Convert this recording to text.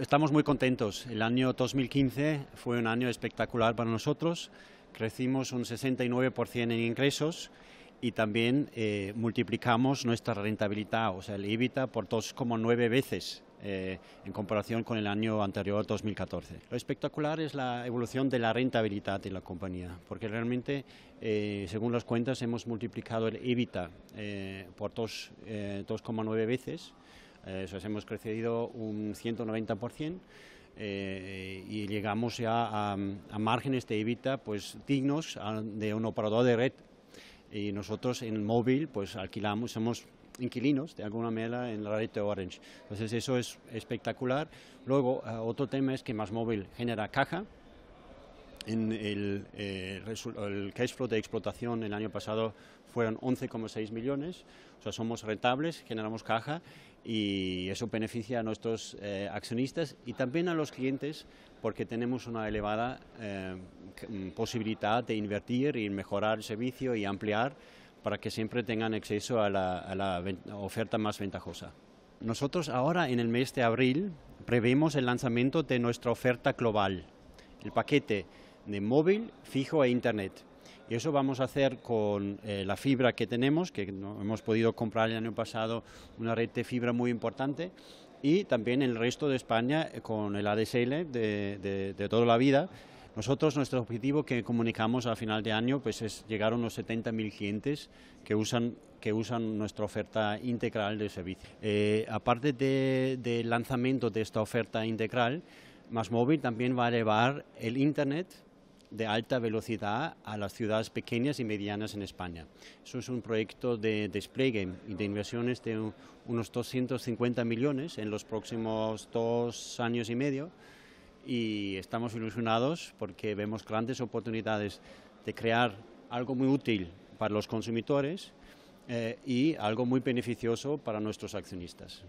estamos muy contentos. El año 2015 fue un año espectacular para nosotros. Crecimos un 69% en ingresos y también eh, multiplicamos nuestra rentabilidad, o sea, el EBITDA por 2,9 veces eh, en comparación con el año anterior, 2014. Lo espectacular es la evolución de la rentabilidad de la compañía, porque realmente, eh, según las cuentas, hemos multiplicado el EBITDA por 2,9 veces eh, eso hemos crecido un 190%. Eh, y llegamos ya a, a, márgenes de EBITDA pues, dignos de un operador de red. Y nosotros en móvil pues, alquilamos, somos inquilinos de alguna manera en la red de Orange. Entonces eso es espectacular. Luego, eh, otro tema es que Más Móvil genera caja, en eh, el, cash flow de explotación el año pasado fueron 11,6 millones, o sea, somos rentables, generamos caja y eso beneficia a nuestros eh, accionistas y también a los clientes porque tenemos una elevada eh, mm, posibilidad de invertir y mejorar el servicio y ampliar para que siempre tengan acceso a la, a la oferta más ventajosa. Nosotros ahora en el mes de abril prevemos el lanzamiento de nuestra oferta global, el paquete de móvil, fijo e Internet. Y eso vamos a hacer con eh, la fibra que tenemos, que hemos podido comprar el año pasado una red de fibra muy importante, y también el resto de España eh, con el ADSL de, de, toda la vida. Nosotros, nuestro objetivo que comunicamos a final de año pues es llegar a unos 70.000 clientes que usan, que usan nuestra oferta integral de servicio. Eh, aparte del lanzamiento de esta oferta integral, Más Móvil también va a elevar el Internet de alta velocidad a las ciudades pequeñas y medianas en España. Eso es un proyecto de despliegue y de inversiones de unos 250 millones en los próximos dos años y medio y estamos ilusionados porque vemos grandes oportunidades de crear algo muy útil para los consumidores eh, y algo muy beneficioso para nuestros accionistas.